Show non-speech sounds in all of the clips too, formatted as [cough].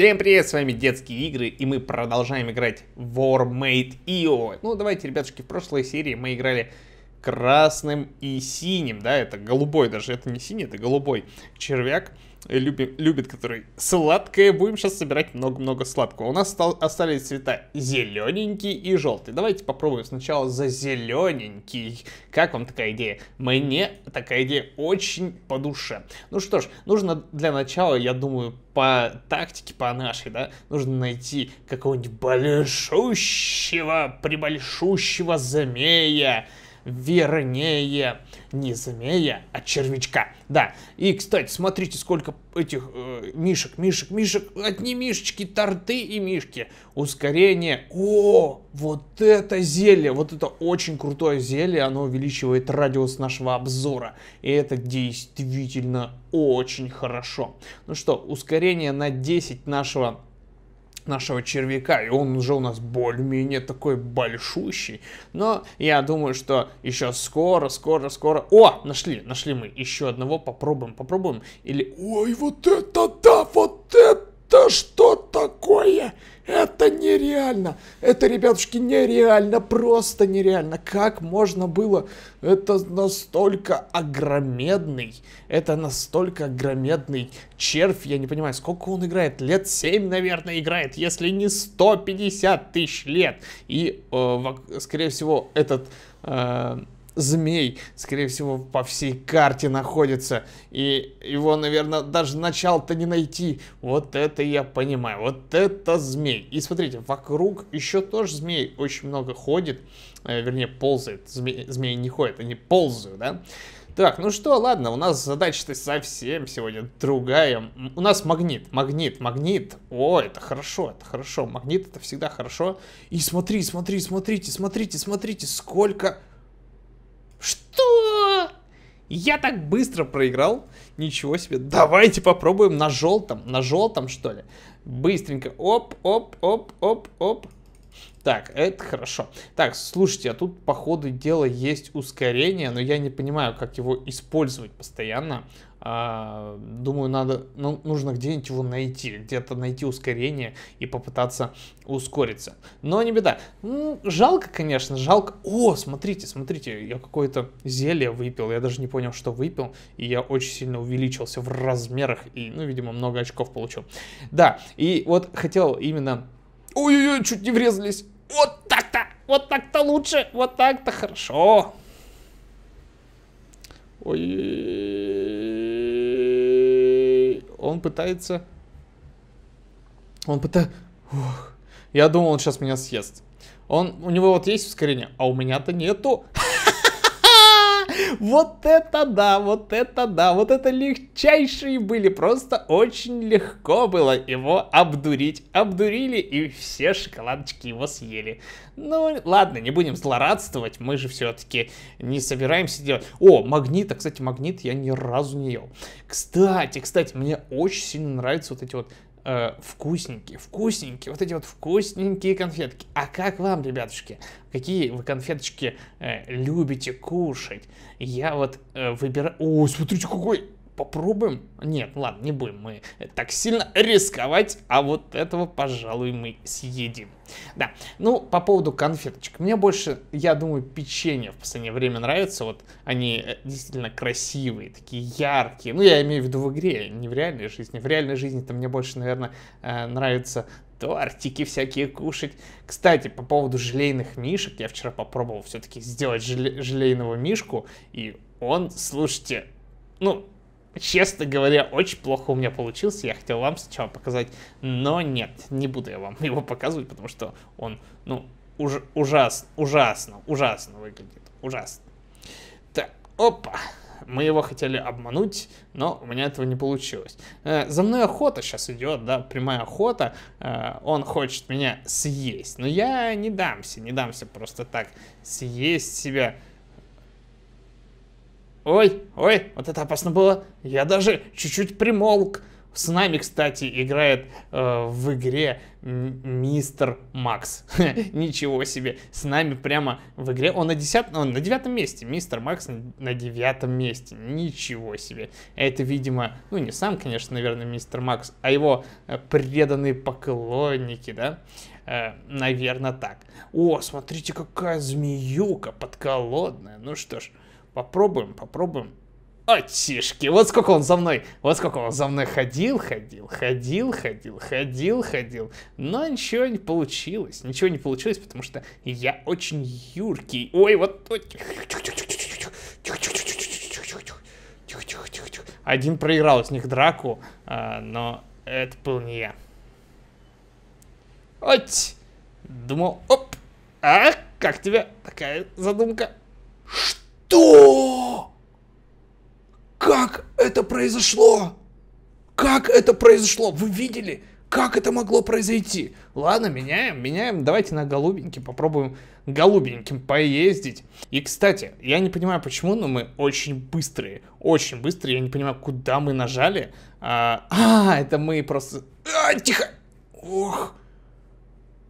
Всем привет, с вами Детские игры, и мы продолжаем играть в War Made Warmade.io. Ну, давайте, ребятушки, в прошлой серии мы играли красным и синим, да, это голубой даже, это не синий, это голубой червяк люби, любит, который сладкое. Будем сейчас собирать много-много сладкого. У нас стал, остались цвета зелененький и желтый. Давайте попробуем сначала за зелененький. Как вам такая идея? Мне такая идея очень по душе. Ну что ж, нужно для начала, я думаю, по тактике, по нашей, да, нужно найти какого-нибудь большущего, прибольшущего змея вернее, не змея, а червячка. Да, и, кстати, смотрите, сколько этих э, мишек, мишек, мишек, одни мишечки, торты и мишки. Ускорение. О, вот это зелье, вот это очень крутое зелье, оно увеличивает радиус нашего обзора. И это действительно очень хорошо. Ну что, ускорение на 10 нашего нашего червяка, и он уже у нас более-менее такой большущий. Но я думаю, что еще скоро, скоро, скоро... О, нашли, нашли мы еще одного, попробуем, попробуем. Или, ой, вот это да, вот это что такое? Это нереально. Это, ребятушки, нереально, просто нереально. Как можно было? Это настолько огромедный, это настолько огромедный червь. Я не понимаю, сколько он играет? Лет 7, наверное, играет, если не 150 тысяч лет. И, э, скорее всего, этот... Э, змей, скорее всего, по всей карте находится. И его, наверное, даже начал-то не найти. Вот это я понимаю. Вот это змей. И смотрите, вокруг еще тоже змей очень много ходит. Э, вернее, ползает. Зме змеи не ходят, они ползают, да? Так, ну что, ладно, у нас задача-то совсем сегодня другая. У нас магнит, магнит, магнит. О, это хорошо, это хорошо. Магнит это всегда хорошо. И смотри, смотри, смотрите, смотрите, смотрите, сколько я так быстро проиграл. Ничего себе. Давайте попробуем на желтом. На желтом, что ли? Быстренько. Оп, оп, оп, оп, оп. Так, это хорошо. Так, слушайте, а тут, по ходу дела, есть ускорение, но я не понимаю, как его использовать постоянно. А, думаю, надо, ну, нужно где-нибудь его найти, где-то найти ускорение и попытаться ускориться. Но не беда. Ну, жалко, конечно, жалко. О, смотрите, смотрите, я какое-то зелье выпил, я даже не понял, что выпил, и я очень сильно увеличился в размерах и, ну, видимо, много очков получил. Да, и вот хотел именно Ой-ой-ой, чуть не врезались. Вот так-то, вот так-то лучше, вот так-то хорошо. Ой, он пытается, он пытается. Я думал, он сейчас меня съест. Он, у него вот есть ускорение, а у меня-то нету. [laughs] Вот это да, вот это да, вот это легчайшие были, просто очень легко было его обдурить. Обдурили и все шоколадочки его съели. Ну, ладно, не будем злорадствовать, мы же все-таки не собираемся делать... О, магнита, кстати, магнит я ни разу не ел. Кстати, кстати, мне очень сильно нравятся вот эти вот Э, вкусненькие, вкусненькие, вот эти вот вкусненькие конфетки. А как вам, ребятушки, какие вы конфеточки э, любите кушать? Я вот э, выбираю... О, смотрите, какой попробуем? Нет, ладно, не будем мы так сильно рисковать, а вот этого, пожалуй, мы съедим. Да, ну, по поводу конфеточек. Мне больше, я думаю, печенье в последнее время нравится. Вот они э, действительно красивые, такие яркие. Ну, я имею в виду в игре, не в реальной жизни. В реальной жизни-то мне больше, наверное, э, нравится тортики всякие кушать. Кстати, по поводу желейных мишек, я вчера попробовал все-таки сделать желе желейного мишку, и он, слушайте, ну, Честно говоря, очень плохо у меня получился. Я хотел вам сначала показать, но нет, не буду я вам [laughs] его показывать, потому что он, ну, уж, ужас, ужасно, ужасно выглядит. Ужасно. Так, опа. Мы его хотели обмануть, но у меня этого не получилось. Э, за мной охота сейчас идет, да, прямая охота. Э, он хочет меня съесть, но я не дамся, не дамся просто так съесть себя. Ой, ой, вот это опасно было. Я даже чуть-чуть примолк. С нами, кстати, играет э, в игре мистер Макс. [laughs] Ничего себе. С нами прямо в игре. Он на, десят, он на девятом месте. Мистер Макс на девятом месте. Ничего себе. Это, видимо, ну не сам, конечно, наверное, мистер Макс, а его э, преданные поклонники, да? Э, Э, наверное, так. О, смотрите, какая змеюка подколодная. Ну что ж, попробуем, попробуем. Отишки, вот сколько он за мной, вот сколько он за мной ходил, ходил, ходил, ходил, ходил, ходил, но ничего не получилось, ничего не получилось, потому что я очень юркий. Ой, вот... Один проиграл с них драку, э, но это был не я. Ой, Думал, оп! А? Как тебе такая задумка? Что? Как это произошло? Как это произошло? Вы видели? Как это могло произойти? Ладно, меняем, меняем. Давайте на голубенький попробуем голубеньким поездить. И, кстати, я не понимаю почему, но мы очень быстрые. Очень быстрые. Я не понимаю, куда мы нажали. А, [laughs] а это мы просто... А, тихо! Ох!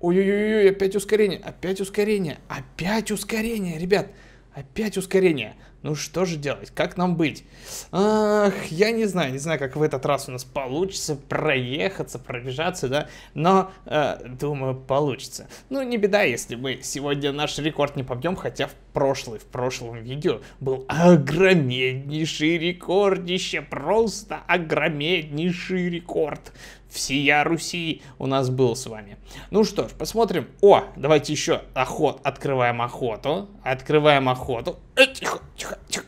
Ой-ой-ой, опять ускорение, опять ускорение, опять ускорение, ребят, опять ускорение. Ну что же делать? Как нам быть? Ах, я не знаю, не знаю, как в этот раз у нас получится проехаться, пробежаться, да? Но, э, думаю, получится. Ну, не беда, если мы сегодня наш рекорд не побьем, хотя в прошлый, в прошлом видео был огромнейший рекордище, просто огромнейший рекорд всея Руси у нас был с вами. Ну что ж, посмотрим. О, давайте еще охот. Открываем охоту. Открываем охоту. Э,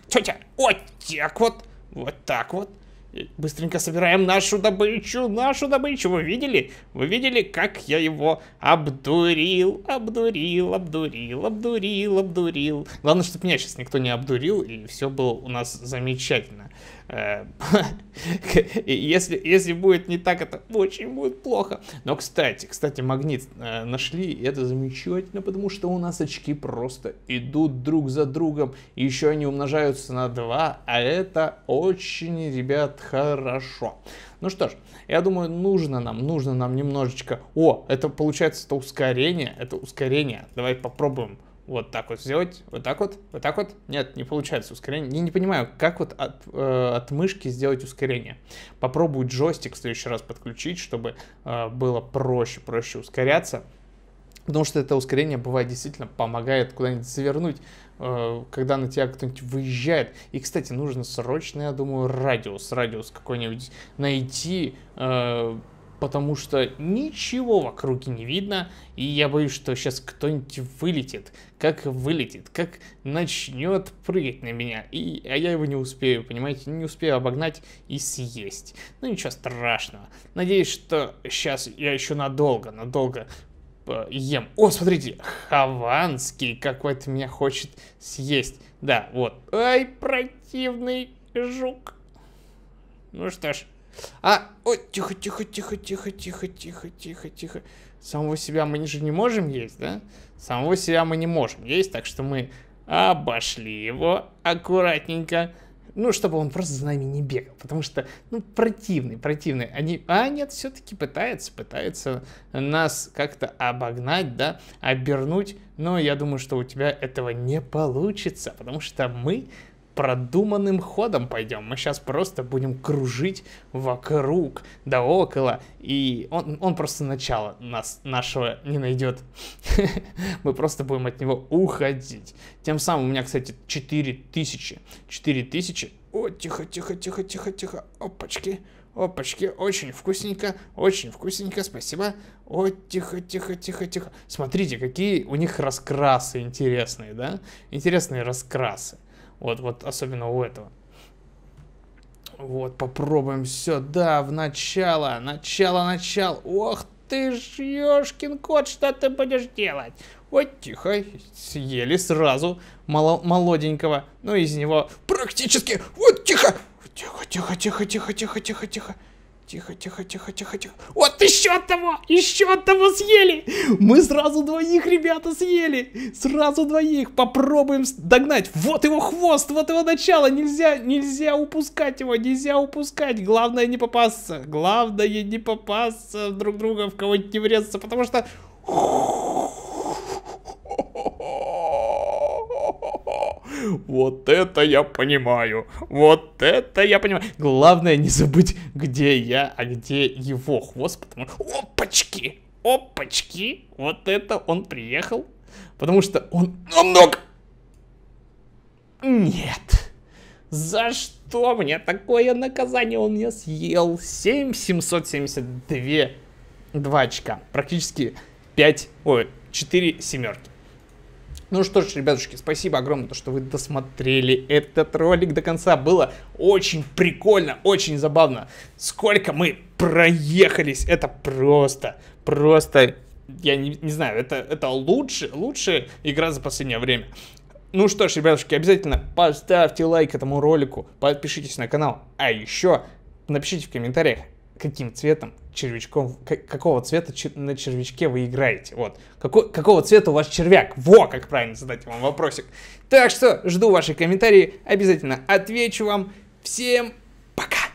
Тетя, вот так вот, вот так вот. Быстренько собираем нашу добычу, нашу добычу. Вы видели? Вы видели, как я его обдурил, обдурил, обдурил, обдурил, обдурил. Главное, чтобы меня сейчас никто не обдурил, и все было у нас замечательно. Э, [laughs] если, если будет не так, это очень будет плохо. Но, кстати, кстати, магнит э, нашли, и это замечательно, потому что у нас очки просто идут друг за другом. И еще они умножаются на 2, а это очень, ребят, хорошо. Ну что ж, я думаю, нужно нам, нужно нам немножечко... О, это получается, это ускорение, это ускорение. Давай попробуем вот так вот сделать, вот так вот, вот так вот. Нет, не получается ускорение. Я не понимаю, как вот от, э, от мышки сделать ускорение. Попробую джойстик в следующий раз подключить, чтобы э, было проще, проще ускоряться. Потому что это ускорение бывает действительно помогает куда-нибудь завернуть, э, когда на тебя кто-нибудь выезжает. И, кстати, нужно срочно, я думаю, радиус, радиус какой-нибудь найти, э, потому что ничего вокруг не видно, и я боюсь, что сейчас кто-нибудь вылетит, как вылетит, как начнет прыгать на меня, и, а я его не успею, понимаете, не успею обогнать и съесть. Ну ничего страшного. Надеюсь, что сейчас я еще надолго, надолго ем. О, смотрите, хаванский какой-то меня хочет съесть. Да, вот. Ай, противный жук. Ну что ж, а, ой, тихо, тихо, тихо, тихо, тихо, тихо, тихо, тихо. Самого себя мы же не можем есть, да? Самого себя мы не можем есть, так что мы обошли его аккуратненько. Ну, чтобы он просто за нами не бегал, потому что, ну, противный, противный. Они, а нет, все-таки пытается, пытается нас как-то обогнать, да, обернуть. Но я думаю, что у тебя этого не получится, потому что мы продуманным ходом пойдем. Мы сейчас просто будем кружить вокруг, да около. И он, он просто начало нас, нашего не найдет. [laughs] Мы просто будем от него уходить. Тем самым у меня, кстати, 4000. 4000. О, тихо, тихо, тихо, тихо, тихо. Опачки. Опачки, очень вкусненько, очень вкусненько, спасибо. О, тихо, тихо, тихо, тихо. Смотрите, какие у них раскрасы интересные, да? Интересные раскрасы. Вот, вот особенно у этого. Вот, попробуем все. Да, в начало, начало, начало. Ох ты ж, ёшкин кот, что ты будешь делать? Вот тихо, съели сразу мало, молоденького. Ну, из него практически... Вот тихо! Тихо, тихо, тихо, тихо, тихо, тихо, тихо. Тихо, тихо, тихо, тихо, тихо. Вот еще одного, еще одного съели. Мы сразу двоих, ребята, съели. Сразу двоих. Попробуем догнать. Вот его хвост, вот его начало. Нельзя, нельзя упускать его, нельзя упускать. Главное не попасться. Главное не попасться друг друга в кого-нибудь не врезаться, потому что... Ух! Вот это я понимаю. Вот это я понимаю. Главное не забыть, где я, а где его хвост, потому что... Опачки! Опачки! Вот это он приехал. Потому что он намного... Нет. За что мне такое наказание? Он меня съел. 7772 Два очка. Практически 5... Ой, 4 семерки. Ну что ж, ребятушки, спасибо огромное, что вы досмотрели этот ролик до конца. Было очень прикольно, очень забавно. Сколько мы проехались, это просто, просто... Я не, не знаю, это, это лучше, лучшая игра за последнее время. Ну что ж, ребятушки, обязательно поставьте лайк этому ролику, подпишитесь на канал, а еще напишите в комментариях, каким цветом червячком, какого цвета на червячке вы играете. Вот. Какой, какого цвета у вас червяк? Во, как правильно задать вам вопросик. Так что жду ваши комментарии, обязательно отвечу вам. Всем пока!